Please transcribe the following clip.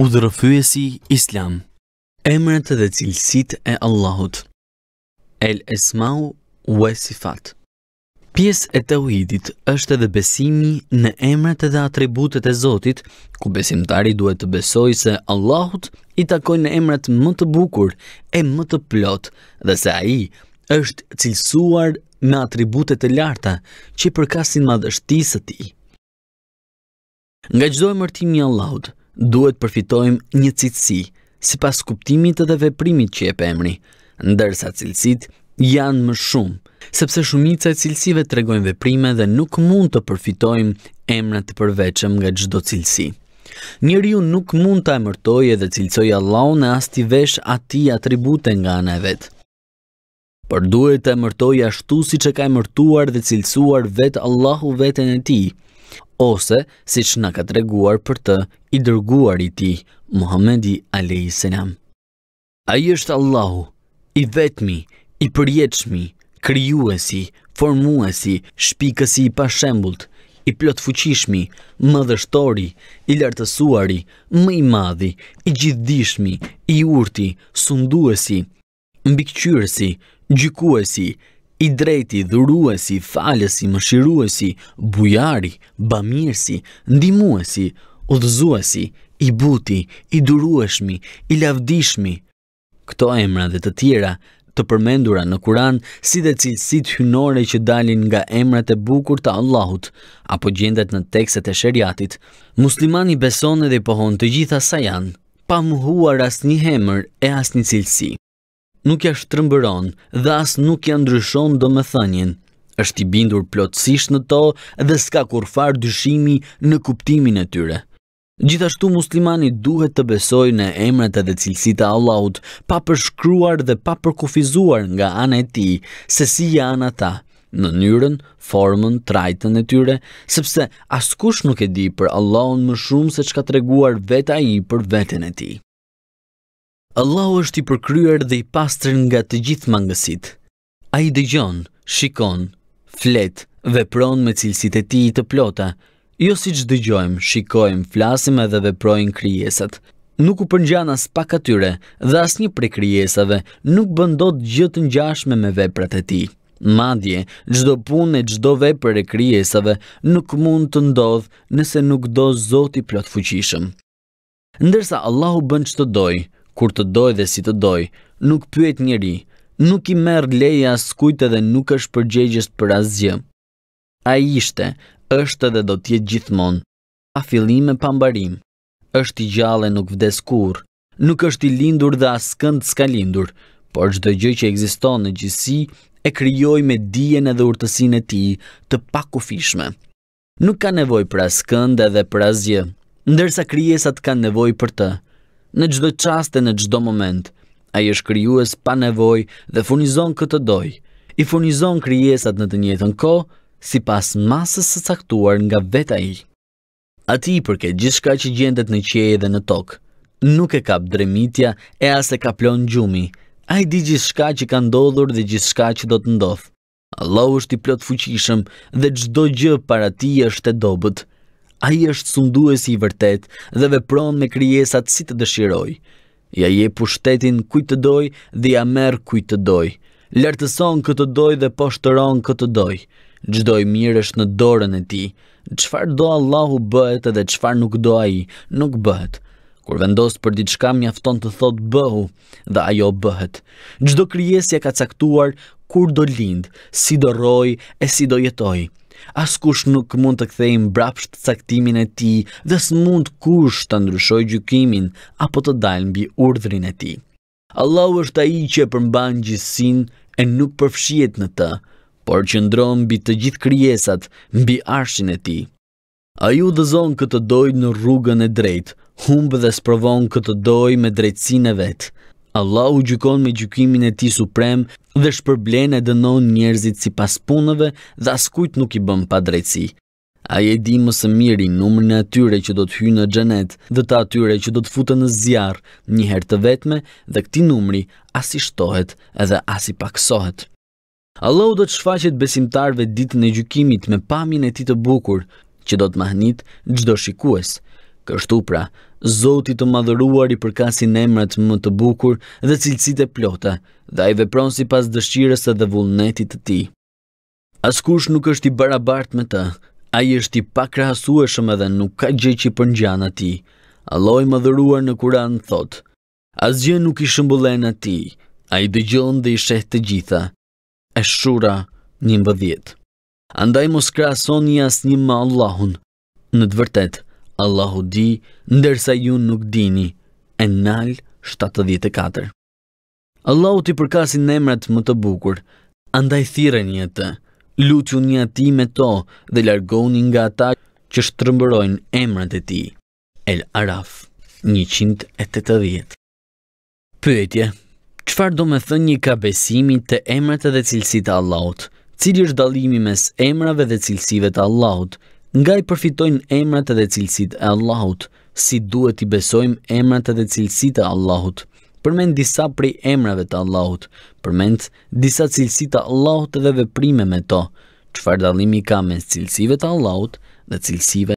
Udhërëfyesi Islam Emrët dhe cilësit e Allahut El Esmau Wesifat Pies e të uhidit është edhe besimi në emrët dhe atributet e Zotit, ku besimtari duhet të besoj se Allahut i takoj në emrët më të bukur e më të plot dhe se aji është cilësuar me atributet e larta që i përkasin madhështisë të ti. Nga gjdoj mërtimi Allahut, duhet përfitojmë një cilësi, si pas kuptimit edhe veprimit që e pëmri, ndërsa cilësit janë më shumë, sepse shumica e cilësive të regojnë veprime dhe nuk mund të përfitojmë emrat të përveqem nga gjdo cilësi. Njëri ju nuk mund të emërtoj edhe cilësoj Allah në asti vesh ati atribute nga anë e vetë. Për duhet të emërtoj ashtu si që ka emërtuar dhe cilësuar vetë Allahu vetën e ti, ose si që nga ka të reguar për të i dërguar i ti, Muhammedi Alehi Selam. A i është Allahu, i vetmi, i përjeqmi, kryuesi, formuesi, shpikësi i pashembult, i plot fuqishmi, më dështori, i lartësuari, më i madhi, i gjithdishmi, i urti, sunduesi, mbikqyresi, gjykuesi, i drejti, dhuruesi, falesi, mëshiruesi, bujari, bamirësi, ndimuesi, udhëzuesi, i buti, i durueshmi, i lavdishmi. Këto emra dhe të tjera të përmendura në Kur'an si dhe cilësit hynore që dalin nga emrat e bukur të Allahut apo gjendet në tekstet e shëriatit, muslimani beson edhe pohon të gjitha sa janë, pa muhuar as një hemër e as një cilësi nuk ja shtrëmbëron dhe as nuk ja ndryshon do më thanjen. është i bindur plotësisht në to dhe s'ka kur farë dyshimi në kuptimin e tyre. Gjithashtu muslimani duhet të besoj në emrët edhe cilësit e Allahut, pa përshkruar dhe pa përkufizuar nga anë e ti, se si janë ata, në njërën, formën, trajten e tyre, sepse askush nuk e di për Allahun më shumë se që ka treguar veta i për veten e ti. Allahu është i përkryer dhe i pastër nga të gjithë mangësit. Ai dëgjon, shikon, flet, vepron me cilësitë e tij të plota, jo siç dëgjojmë, shikojmë, flasim edhe veprojmë krijesat. Nuk u përngjan as pak atyre, dhe as një prej krijesave nuk bën dot gjë të ngjashme me veprat e tij. Madje çdo punë e çdo vepër e krijesave nuk mund të ndodh nëse nuk do Zoti plot fuqishëm. Ndërsa Allahu bën të dojë, kur të doj dhe si të doj, nuk pyet njëri, nuk i merë leja as kujtë dhe nuk është përgjegjës për asgjë. A i ishte, është dhe do tjetë gjithmonë, pa fillim e pa mbarim, është i gjallë nuk vdes kur, nuk është i lindur dhe as kënd s'ka lindur, por çdo gjë që ekziston në gjithësi e krijoi me dijen edhe urtësinë e tij të pakufishme. Nuk ka nevojë për askënd edhe për asgjë, ndërsa kryesat kanë nevojë për të në gjdo qaste në gjdo moment. A i është kryuës pa nevoj dhe furnizon këtë doj. I furnizon kryesat në të njëtën ko, si pas masës së caktuar nga veta i. A ti i përket gjithka që gjendet në qeje dhe në tokë. Nuk e kap dremitja e as e kaplon gjumi. A i di gjithka që ka ndodhur dhe gjithka që do të ndodhë. Allah është i plot fuqishëm dhe gjdo gjë para ti është e dobët a i është si i vërtet dhe vepron me kryesat si të dëshiroj. Ja je pushtetin kuj të doj dhe ja merë kuj të doj. Lartëson këtë doj dhe po këtë doj. Gjdoj mirë është në dorën e ti. Qfar do Allahu bëhet edhe qfar nuk do a i, nuk bëhet. Kur vendosë për diçka mjafton të thot bëhu dhe ajo bëhet. Gjdo kryesja ka caktuar kur do lindë, si do rojë e si do jetojë. Askush nuk mund të kthejmë brapsht caktimin e ti dhe s'mund kush të ndryshoj gjykimin apo të dalën bi urdhrin e ti. Allahu është ai që e përmban gjithsin e nuk përfshihet në të, por ndronë mbi të gjithë krijesat, mbi arshin e tij. Ai udhëzon këtë dojë në rrugën e drejtë, humb dhe sprovon këtë dojë me drejtsinë e vet. Allahu gjykon me gjykimin e tij suprem dhe shpërblen e dënon njerëzit si pas punëve dhe askujt nuk i bëm pa drejtësi. A e di më së mirin numër në atyre që do të hynë në gjenet dhe të atyre që do të futë në zjarë njëherë të vetme dhe këti numëri as i shtohet edhe as i paksohet. Allah u do të shfaqet besimtarve ditë në gjukimit me pamin e ti të bukur që do të mahnit gjdo shikues. Kështu pra, Zoti të madhëruar i përkasin emrat më të bukur dhe cilësit e plota, dhe a i vepron si pas dëshqires dhe vullnetit të ti. Askush nuk është i barabart me të, a i është i pakrahasueshëm rahasueshëm edhe nuk ka gjeqi për njana ti. Aloj madhëruar në kuran thot, asgjë nuk i shëmbullen a ti, a i dëgjon dhe i sheh të gjitha. E shura një mbëdhjet. Andaj mos krasoni as një ma Allahun, në të vërtetë. Allahu di, ndërsa ju nuk dini. Enal 74. Allahu ti përkasin në emrat më të bukur, andaj thire një të, lutju një ati me to dhe largoni nga ata që shtërëmbërojnë emrat e ti. El Araf, 180. Pëtje, qëfar do me thënë një ka besimi të emrat e dhe cilësit e Allahut, cili është dalimi mes emrave dhe cilësive të Allahut, nga i përfitojnë emrat dhe cilësit e Allahut, si duhet i besojmë emrat dhe cilësit e Allahut, përmend disa prej emrave të Allahut, përmend disa cilësit e Allahut dhe dhe prime me to, që fardalimi ka me cilësive të Allahut dhe cilësive të Allahut.